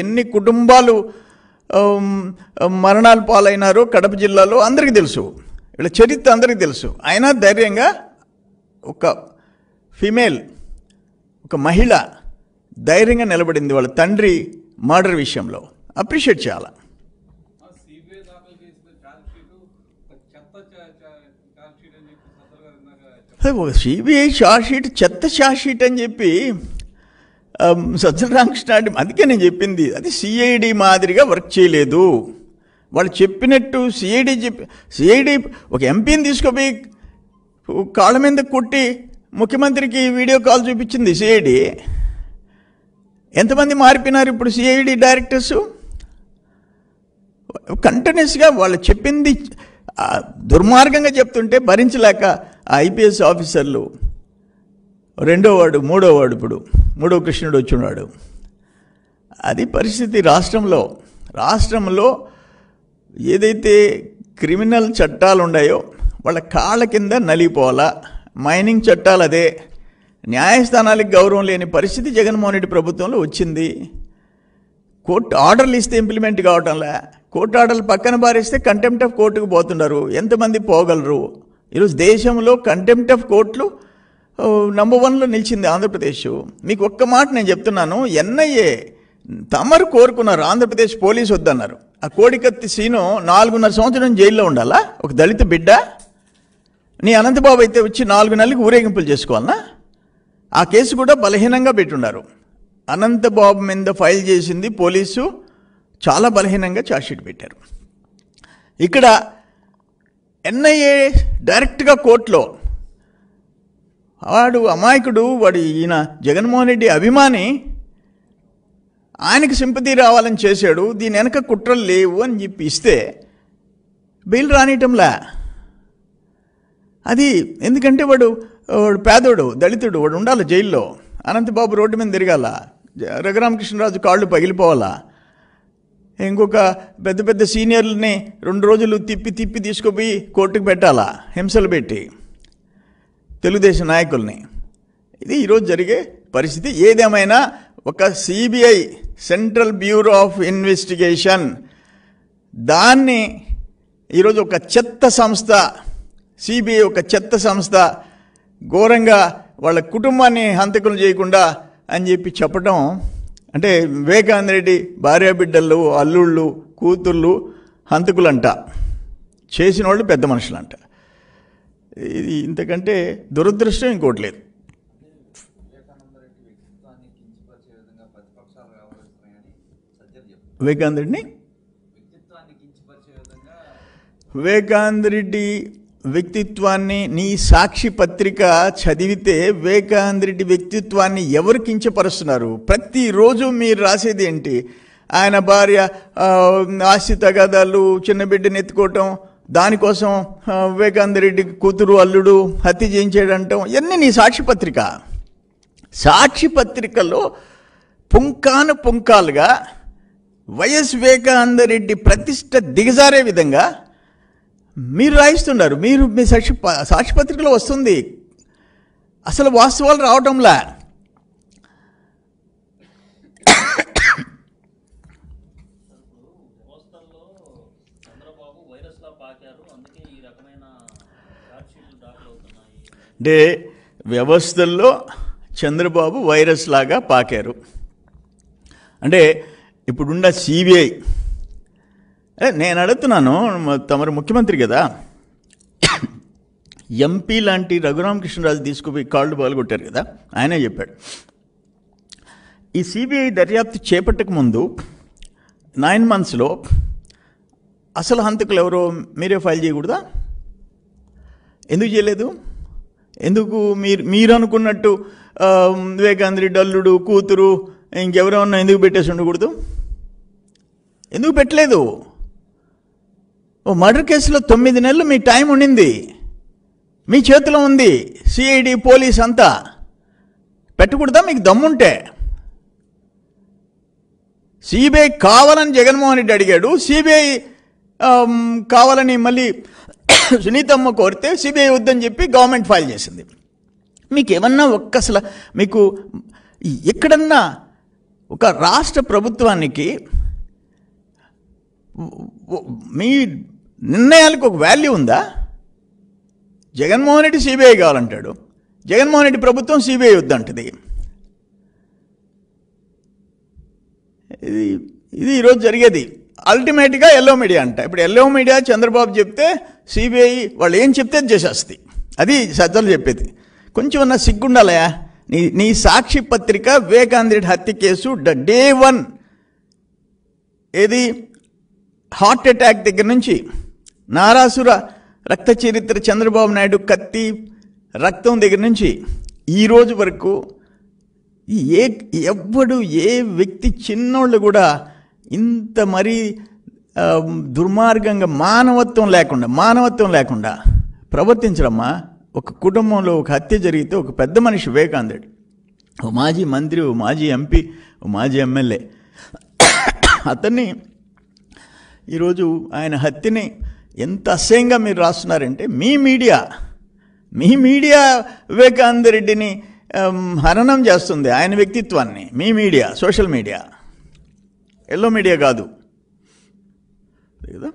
ఎన్ని కుటుంబాలు మరణాలు పాలైనారో కడప జిల్లాలో అందరికీ తెలుసు వీళ్ళ చరిత్ర అందరికీ తెలుసు అయినా ధైర్యంగా ఒక ఫిమేల్ ఒక మహిళ ధైర్యంగా నిలబడింది వాళ్ళ తండ్రి మర్డర్ విషయంలో అప్రిషియేట్ చేయాలి సిబిఐ షార్ట్ షీట్ చెత్త షార్ట్ షీట్ అని చెప్పి రామకృష్ణ um, అంటే అందుకే నేను చెప్పింది అది సిఐడి మాదిరిగా వర్క్ చేయలేదు వాళ్ళు చెప్పినట్టు సిఐడి చెప్పి సిఐడి ఒక ఎంపీని తీసుకుపోయి కాళ్ళ మీద కొట్టి ముఖ్యమంత్రికి వీడియో కాల్ చూపించింది సిఐడి ఎంతమంది మారిపోయినారు ఇప్పుడు సిఐడి డైరెక్టర్స్ కంటిన్యూస్గా వాళ్ళు చెప్పింది దుర్మార్గంగా చెప్తుంటే భరించలేక ఐపీఎస్ ఆఫీసర్లు రెండో వాడు మూడో వాడు ఇప్పుడు మూడో కృష్ణుడు వచ్చున్నాడు అది పరిస్థితి రాష్ట్రంలో రాష్ట్రంలో ఏదైతే క్రిమినల్ చట్టాలు ఉన్నాయో వాళ్ళ కాళ్ళ కింద నలిగిపోవాలా మైనింగ్ చట్టాలు అదే న్యాయస్థానాలకు గౌరవం లేని పరిస్థితి జగన్మోహన్ రెడ్డి ప్రభుత్వంలో వచ్చింది కోర్టు ఆర్డర్లు ఇస్తే ఇంప్లిమెంట్ కావటంలా కోర్టు ఆర్డర్లు పక్కన బారిస్తే కంటెంప్ట్ ఆఫ్ కోర్టుకు పోతున్నారు ఎంతమంది పోగలరు ఈరోజు దేశంలో కంటెంప్ట్ ఆఫ్ కోర్టులు నంబర్ వన్లో నిలిచింది ఆంధ్రప్రదేశ్ మీకు ఒక్క మాట నేను చెప్తున్నాను ఎన్ఐఏ తమరు కోరుకున్నారు ఆంధ్రప్రదేశ్ పోలీస్ వద్దన్నారు ఆ కోడికత్తి సీను నాలుగున్నర సంవత్సరం జైల్లో ఉండాలా ఒక దళిత బిడ్డ నీ అనంతబాబు అయితే వచ్చి నాలుగు నెలలకు ఊరేగింపులు చేసుకోవాలనా ఆ కేసు కూడా బలహీనంగా పెట్టున్నారు అనంతబాబు మీద ఫైల్ చేసింది పోలీసు చాలా బలహీనంగా చార్జ్షీట్ పెట్టారు ఇక్కడ ఎన్ఐఏ డైరెక్ట్గా కోర్టులో వాడు అమాయకుడు వాడు ఈయన జగన్మోహన్ రెడ్డి అభిమాని ఆయనకు సింపతి రావాలని చేశాడు దీని వెనక కుట్రలు లేవు అని చెప్పి ఇస్తే బెయిల్ రానియటంలా అది ఎందుకంటే వాడు వాడు పేదోడు దళితుడు వాడు ఉండాలి జైల్లో అనంతబాబు రోడ్డు మీద తిరగాల రఘురామకృష్ణరాజు కాళ్ళు పగిలిపోవాలా ఇంకొక పెద్ద పెద్ద సీనియర్లని రెండు రోజులు తిప్పి తిప్పి తీసుకుపోయి కోర్టుకు పెట్టాలా హింసలు పెట్టి తెలుగుదేశం నాయకుల్ని ఇది ఈరోజు జరిగే పరిస్థితి ఏదేమైనా ఒక CBI central bureau of investigation దాన్ని ఈరోజు ఒక చెత్త సంస్థ సిబిఐ ఒక చెత్త సంస్థ ఘోరంగా వాళ్ళ కుటుంబాన్ని హంతకులు చేయకుండా అని చెప్పి చెప్పడం అంటే వివేకానంద రెడ్డి భార్యాబిడ్డలు అల్లుళ్ళు కూతుళ్ళు హంతకులంట చేసిన వాళ్ళు పెద్ద మనుషులంట ఇది ఇంతకంటే దురదృష్టం ఇంకోటి లేదు వివేకానంద రెడ్డిని రెడ్డి వ్యక్తిత్వాన్ని నీ సాక్షి పత్రిక చదివితే వివేకానంద రెడ్డి వ్యక్తిత్వాన్ని ఎవరు కించపరుస్తున్నారు ప్రతిరోజు మీరు రాసేది ఏంటి ఆయన భార్య ఆస్తి తగాదాలు చిన్న బిడ్డని ఎత్తుకోవటం దానికోసం వివేకానంద రెడ్డి కూతురు అల్లుడు హత్య చేయించాడంటాం ఇవన్నీ నీ సాక్షిపత్రిక సాక్షిపత్రికలో పుంకాను పుంకాలుగా వైఎస్ వివేకానంద రెడ్డి ప్రతిష్ట దిగజారే విధంగా మీరు రాయిస్తున్నారు మీరు మీ సాక్షి సాక్షిపత్రికలో వస్తుంది అసలు వాస్తవాలు రావటంలా అంటే వ్యవస్థల్లో చంద్రబాబు వైరస్ లాగా పాకారు అంటే ఇప్పుడున్న సిబిఐ నేను అడుగుతున్నాను తమరు ముఖ్యమంత్రి కదా ఎంపీ లాంటి రఘురామకృష్ణరాజు తీసుకుపోయి కాళ్ళు కొట్టారు కదా ఆయనే చెప్పాడు ఈ సిబిఐ దర్యాప్తు చేపట్టక ముందు నైన్ మంత్స్లో అసలు హంతకులు ఎవరో మీరే ఫైల్ చేయకూడదా ఎందుకు చేయలేదు ఎందుకు మీరు మీరు అనుకున్నట్టు వివేకాంధ్రి డల్లుడు కూతురు ఇంకెవరైనా ఎందుకు పెట్టేసి ఉండకూడదు ఎందుకు పెట్టలేదు ఓ మర్డర్ కేసులో తొమ్మిది నెలలు మీ టైం ఉండింది మీ చేతిలో ఉంది సిఐడి పోలీస్ అంతా పెట్టకూడదా మీకు దమ్ముంటే సిబిఐ కావాలని జగన్మోహన్ రెడ్డి అడిగాడు సిబిఐ కావాలని మళ్ళీ సునీతమ్మ కోరితే సిబిఐ వద్దని చెప్పి గవర్నమెంట్ ఫైల్ చేసింది మీకు ఏమన్నా ఒక్క అసలు మీకు ఎక్కడన్నా ఒక రాష్ట్ర ప్రభుత్వానికి మీ నిర్ణయాలకు ఒక వాల్యూ ఉందా జగన్మోహన్ రెడ్డి సిబిఐ కావాలంటాడు జగన్మోహన్ రెడ్డి ప్రభుత్వం సిబిఐ వద్దంటది ఇది ఇది ఈరోజు జరిగేది అల్టిమేట్గా ఎల్లో మీడియా అంట ఇప్పుడు ఎల్లో మీడియా చంద్రబాబు చెప్తే సిబిఐ వాళ్ళు ఏం చెప్తే చేసేస్తుంది అది సజ్జలు చెప్పేది కొంచెం ఉన్న సిగ్గుండాలయా నీ నీ సాక్షి పత్రిక వివేకానంద హత్య కేసు డే వన్ ఏది హార్ట్ అటాక్ దగ్గర నుంచి నారాసుర రక్త చరిత్ర చంద్రబాబు నాయుడు కత్తి రక్తం దగ్గర నుంచి ఈరోజు వరకు ఏ ఎవ్వడు ఏ వ్యక్తి చిన్నోళ్ళు కూడా ఇంత మరీ దుర్మార్గంగా మానవత్వం లేకుండా మానవత్వం లేకుండా ప్రవర్తించడమ్మా ఒక కుటుంబంలో ఒక హత్య జరిగితే ఒక పెద్ద మనిషి వివేకాందుడు ఓ మాజీ మంత్రి ఓ మాజీ ఎంపీ ఓ మాజీ ఎమ్మెల్యే అతన్ని ఈరోజు ఆయన హత్యని ఎంత అసహ్యంగా మీరు రాస్తున్నారంటే మీ మీడియా మీ మీడియా వివేకానంద రెడ్డిని హరణం చేస్తుంది ఆయన వ్యక్తిత్వాన్ని మీ media social media yellow media కాదు కదా